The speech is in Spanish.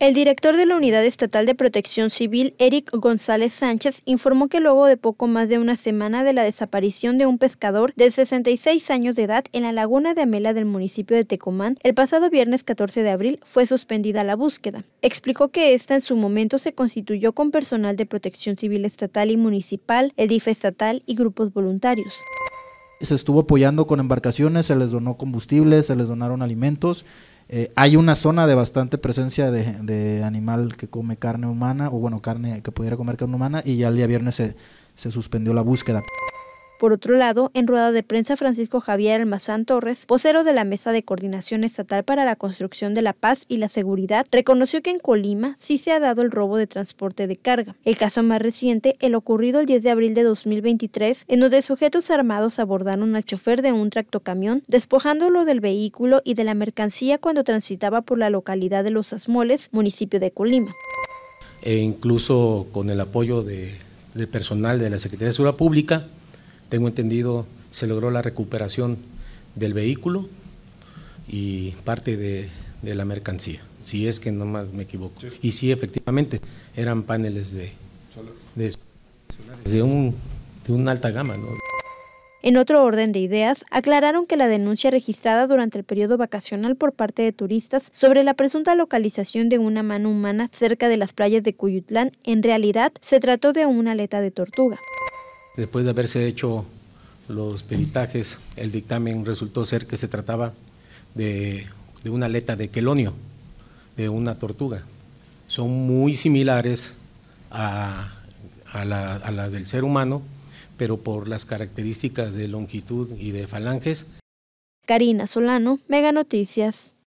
El director de la Unidad Estatal de Protección Civil, Eric González Sánchez, informó que luego de poco más de una semana de la desaparición de un pescador de 66 años de edad en la laguna de Amela del municipio de Tecomán, el pasado viernes 14 de abril fue suspendida la búsqueda. Explicó que esta en su momento se constituyó con personal de protección civil estatal y municipal, el DIFE estatal y grupos voluntarios se estuvo apoyando con embarcaciones, se les donó combustible, se les donaron alimentos eh, hay una zona de bastante presencia de, animal que come carne humana, o bueno, carne que pudiera comer carne humana, y ya el día viernes se, se suspendió la búsqueda. Por otro lado, en rueda de prensa, Francisco Javier Almazán Torres, vocero de la Mesa de Coordinación Estatal para la Construcción de la Paz y la Seguridad, reconoció que en Colima sí se ha dado el robo de transporte de carga. El caso más reciente, el ocurrido el 10 de abril de 2023, en donde sujetos armados abordaron al chofer de un tractocamión, despojándolo del vehículo y de la mercancía cuando transitaba por la localidad de Los Asmoles, municipio de Colima. E incluso con el apoyo de, del personal de la Secretaría de Seguridad Pública, tengo entendido, se logró la recuperación del vehículo y parte de, la mercancía, si es que no me equivoco. Y sí, efectivamente, eran paneles de, de, un, alta gama. ¿no? En otro orden de ideas, aclararon que la denuncia registrada durante el periodo vacacional por parte de turistas sobre la presunta localización de una mano humana cerca de las playas de Cuyutlán, en realidad se trató de una aleta de tortuga. Después de haberse hecho los peritajes, el dictamen resultó ser que se trataba de, una aleta de quelonio, de una tortuga. Son muy similares a, las la, del ser humano, pero por las características de longitud y de falanges. Karina Solano, Mega Noticias.